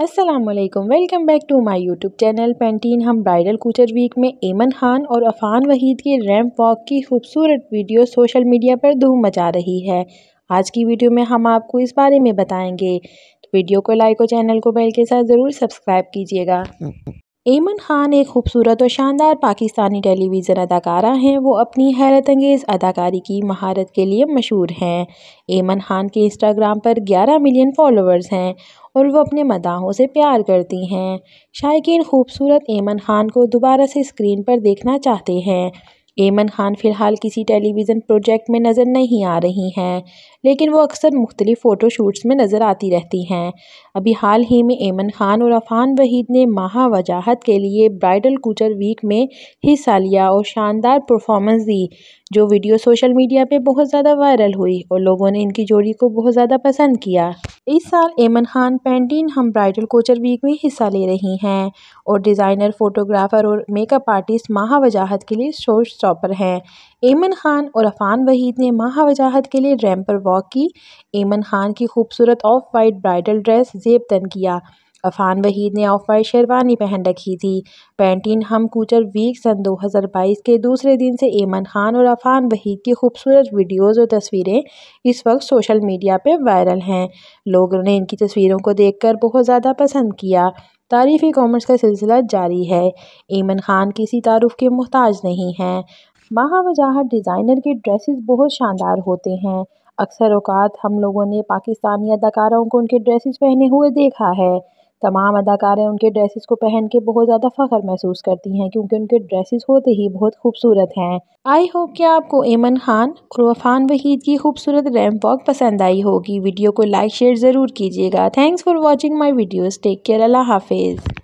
Aslam welcome back to my YouTube channel Pantene Hum bridal couture week में एमन खान और अफान वहीद के ramp walk की खूबसूरत वीडियो सोशल मीडिया पर धूम मचा रही है आज की वीडियो में हम आपको इस बारे में बताएंगे तो वीडियो को लाइक और चैनल को बेल के साथ ज़रूर सब्सक्राइब कीजिएगा हम्म, हम्म। ऐमन खान एक खूबसूरत और शानदार पाकिस्तानी टेलीविज़न अदाकारा हैं वो अपनी हैरत अंगेज़ अदाकारी की महारत के लिए मशहूर हैं ऐमन खान के इंस्टाग्राम पर 11 मिलियन फॉलोअर्स हैं और वो अपने मदाहों से प्यार करती हैं शायक खूबसूरत ऐमन खान को दोबारा से स्क्रीन पर देखना चाहते हैं ऐमन खान फ़िलहाल किसी टेलीविज़न प्रोजेक्ट में नज़र नहीं आ रही हैं लेकिन वो अक्सर मुख्तलिफ़ फ़ोटोशूट्स में नज़र आती रहती हैं अभी हाल ही में ऐमन खान और अफ़ान वहीद ने माह वजाहत के लिए ब्राइडल कूचर वीक में हिस्सा लिया और शानदार परफॉर्मेंस दी जो वीडियो सोशल मीडिया पर बहुत ज़्यादा वायरल हुई और लोगों ने इनकी जोड़ी को बहुत ज़्यादा पसंद किया इस साल Aiman Khan Pantene Hum bridal couture week में हिस्सा ले रही हैं और डिज़ाइनर फोटोग्राफर और मेकअप आर्टिस्ट माहा वजाहत के लिए शो स्टॉपर हैं ऐमन खान और अफान वहीद ने माहा वजाहत के लिए रैम पर वॉक की ऐमन खान की खूबसूरत ऑफ वाइट ब्राइडल ड्रेस जेब तन किया अफ़ान वहीद ने ऑफ वाइट शेरवानी पहन रखी थी पैंटीन हम कूचर वीक सन 2022 के दूसरे दिन से ऐमन खान और अफ़ान वहीद की खूबसूरत वीडियोस और तस्वीरें इस वक्त सोशल मीडिया पर वायरल हैं लोगों ने इनकी तस्वीरों को देखकर बहुत ज़्यादा पसंद किया तारीफ़ी कॉमेंट्स का सिलसिला जारी है ऐमन खान किसी तारुफ के मोहताज नहीं हैं माह वजाहत डिज़ाइनर के ड्रेसेस बहुत शानदार होते हैं अक्सर अवकात हम लोगों ने पाकिस्तानी अदाकारों को उनके ड्रेसेस पहने हुए देखा है तमाम अदाकारें उनके ड्रेसेस को पहन के बहुत ज़्यादा फ़ख्र महसूस करती हैं क्योंकि उनके ड्रेसेस होते ही बहुत खूबसूरत हैं आई होप कि आपको एमन खान और वफान वहीद की खूबसूरत रैम्प वॉक पसंद आई होगी वीडियो को लाइक शेयर ज़रूर कीजिएगा thanks for watching my videos take care अल्लाह हाफिज़